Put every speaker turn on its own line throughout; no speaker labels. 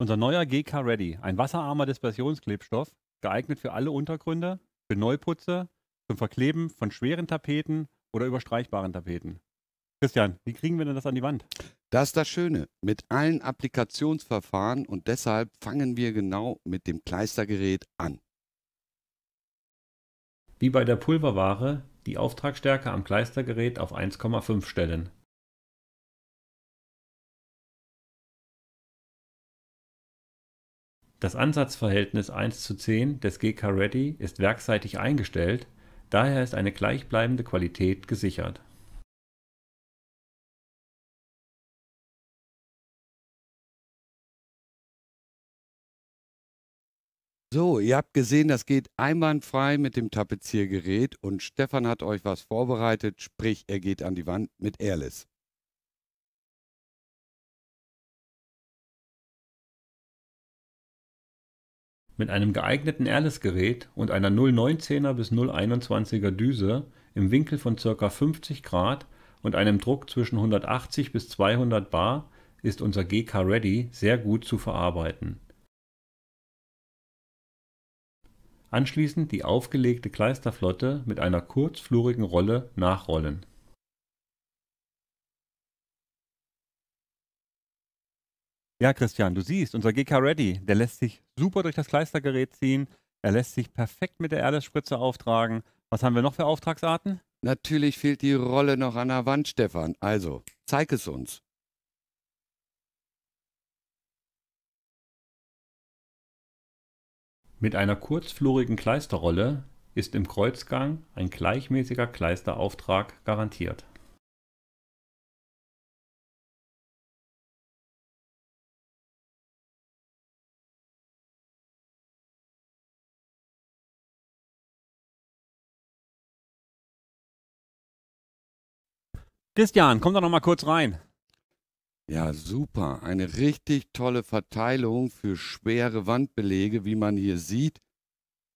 Unser neuer GK Ready, ein wasserarmer Dispersionsklebstoff, geeignet für alle Untergründe, für Neuputze, zum Verkleben von schweren Tapeten
oder überstreichbaren Tapeten. Christian, wie kriegen wir denn das an die Wand? Das ist das Schöne mit allen Applikationsverfahren und deshalb fangen wir genau mit dem Kleistergerät an. Wie bei der Pulverware die Auftragsstärke am
Kleistergerät auf 1,5 stellen. Das Ansatzverhältnis 1 zu 10
des GK Ready ist werksseitig eingestellt, daher ist eine gleichbleibende Qualität
gesichert. So, ihr habt
gesehen, das geht einwandfrei mit dem Tapeziergerät und Stefan hat euch was vorbereitet,
sprich, er geht an die Wand mit Airless. Mit einem geeigneten
Airless-Gerät und einer 0,19er bis 0,21er Düse im Winkel von ca. 50 Grad und einem Druck zwischen 180 bis 200 bar ist unser GK Ready sehr gut zu verarbeiten. Anschließend die aufgelegte Kleisterflotte mit einer kurzflurigen Rolle nachrollen Ja, Christian, du siehst, unser GK Ready, der lässt sich super durch das Kleistergerät ziehen. Er lässt sich perfekt mit der Erdespritze auftragen. Was haben wir noch für Auftragsarten?
Natürlich fehlt die Rolle noch an der Wand, Stefan. Also, zeig es uns.
Mit einer kurzflurigen Kleisterrolle ist im Kreuzgang ein gleichmäßiger Kleisterauftrag
garantiert. Christian, komm doch noch mal kurz rein. Ja, super.
Eine richtig tolle Verteilung für schwere Wandbelege, wie man hier sieht.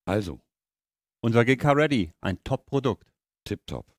Also. Unser GK Ready, ein Top-Produkt. Tipptopp.